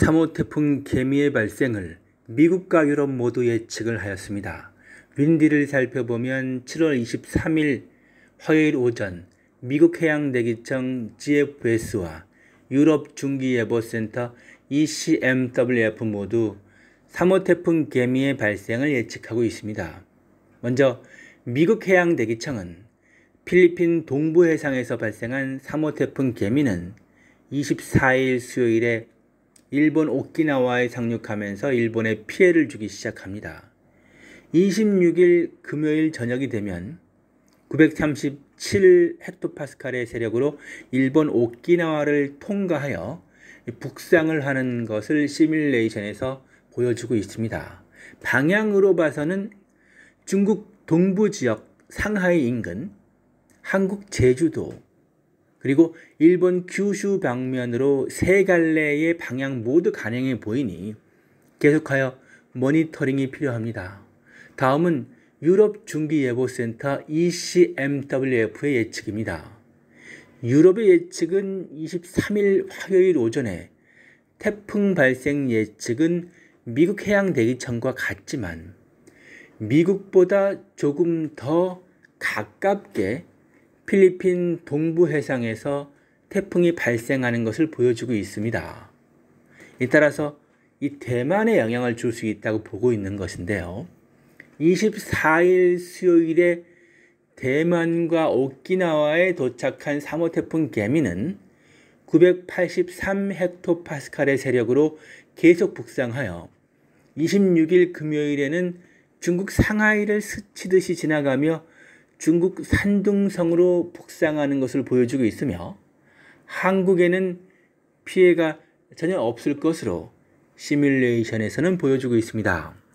3호 태풍 개미의 발생을 미국과 유럽 모두 예측을 하였습니다. 윈디를 살펴보면 7월 23일 화요일 오전 미국 해양대기청 GFS와 유럽 중기예보센터 ECMWF 모두 3호 태풍 개미의 발생을 예측하고 있습니다. 먼저 미국 해양대기청은 필리핀 동부 해상에서 발생한 3호 태풍 개미는 24일 수요일에 일본 오키나와에 상륙하면서 일본에 피해를 주기 시작합니다. 26일 금요일 저녁이 되면 937 헥토파스칼의 세력으로 일본 오키나와를 통과하여 북상을 하는 것을 시뮬레이션에서 보여주고 있습니다. 방향으로 봐서는 중국 동부 지역 상하이 인근, 한국 제주도, 그리고 일본 규슈 방면으로 세 갈래의 방향 모두 가능해 보이니 계속하여 모니터링이 필요합니다. 다음은 유럽 중기예보센터 ECMWF의 예측입니다. 유럽의 예측은 23일 화요일 오전에 태풍 발생 예측은 미국 해양대기청과 같지만 미국보다 조금 더 가깝게 필리핀 동부 해상에서 태풍이 발생하는 것을 보여주고 있습니다. 따라서 이 대만에 영향을 줄 수 있다고 보고 있는 것인데요. 24일 수요일에 대만과 오키나와에 도착한 3호 태풍 개미는 983 헥토파스칼의 세력으로 계속 북상하여 26일 금요일에는 중국 상하이를 스치듯이 지나가며 중국 산둥성으로 북상하는 것을 보여주고 있으며 한국에는 피해가 전혀 없을 것으로 시뮬레이션에서는 보여주고 있습니다.